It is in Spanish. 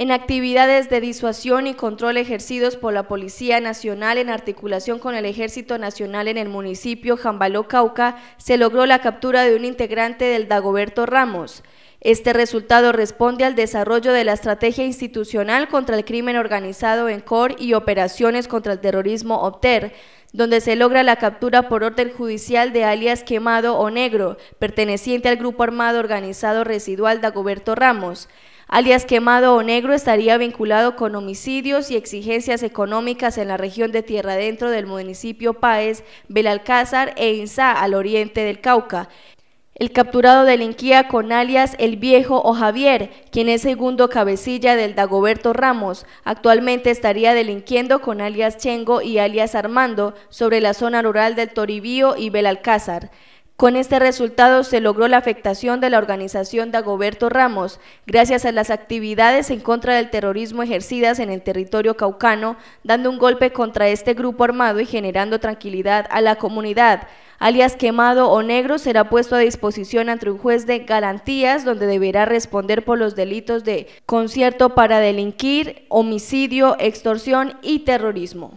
en actividades de disuasión y control ejercidos por la Policía Nacional en articulación con el Ejército Nacional en el municipio Jambaló Cauca, se logró la captura de un integrante del Dagoberto Ramos. Este resultado responde al desarrollo de la estrategia institucional contra el crimen organizado en COR y operaciones contra el terrorismo OPTER, donde se logra la captura por orden judicial de alias Quemado o Negro, perteneciente al grupo armado organizado residual Dagoberto Ramos alias Quemado o Negro, estaría vinculado con homicidios y exigencias económicas en la región de Tierra Dentro del municipio Páez, Belalcázar e Insá, al oriente del Cauca. El capturado delinquía con alias El Viejo o Javier, quien es segundo cabecilla del Dagoberto Ramos. Actualmente estaría delinquiendo con alias Chengo y alias Armando sobre la zona rural del Toribío y Belalcázar. Con este resultado se logró la afectación de la organización de Agoberto Ramos, gracias a las actividades en contra del terrorismo ejercidas en el territorio caucano, dando un golpe contra este grupo armado y generando tranquilidad a la comunidad. Alias Quemado o Negro será puesto a disposición ante un juez de garantías donde deberá responder por los delitos de concierto para delinquir, homicidio, extorsión y terrorismo.